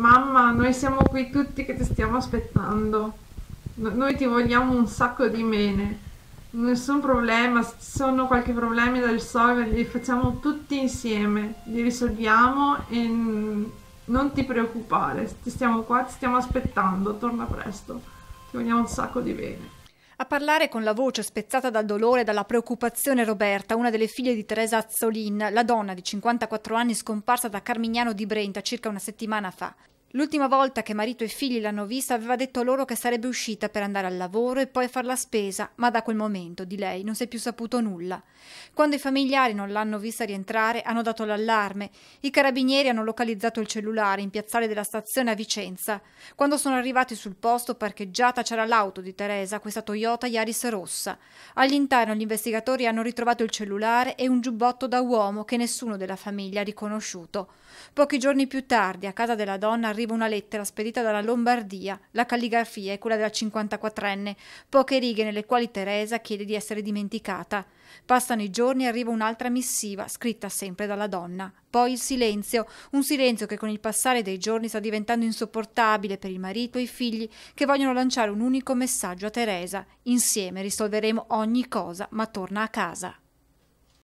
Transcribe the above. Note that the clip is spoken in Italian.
Mamma, noi siamo qui tutti che ti stiamo aspettando. No, noi ti vogliamo un sacco di bene. Nessun problema, se ci sono qualche problema da risolvere, li facciamo tutti insieme, li risolviamo e non ti preoccupare, ti stiamo qua, ti stiamo aspettando, torna presto. Ti vogliamo un sacco di bene. A parlare con la voce spezzata dal dolore e dalla preoccupazione Roberta, una delle figlie di Teresa Azzolin, la donna di 54 anni scomparsa da Carmignano di Brenta circa una settimana fa. L'ultima volta che marito e figli l'hanno vista aveva detto loro che sarebbe uscita per andare al lavoro e poi far la spesa, ma da quel momento di lei non si è più saputo nulla. Quando i familiari non l'hanno vista rientrare hanno dato l'allarme, i carabinieri hanno localizzato il cellulare in piazzale della stazione a Vicenza. Quando sono arrivati sul posto parcheggiata c'era l'auto di Teresa, questa Toyota Yaris rossa. All'interno gli investigatori hanno ritrovato il cellulare e un giubbotto da uomo che nessuno della famiglia ha riconosciuto. Pochi giorni più tardi a casa della donna arriva una lettera spedita dalla Lombardia, la calligrafia è quella della 54enne, poche righe nelle quali Teresa chiede di essere dimenticata. Passano i giorni e arriva un'altra missiva, scritta sempre dalla donna. Poi il silenzio, un silenzio che con il passare dei giorni sta diventando insopportabile per il marito e i figli che vogliono lanciare un unico messaggio a Teresa. Insieme risolveremo ogni cosa, ma torna a casa.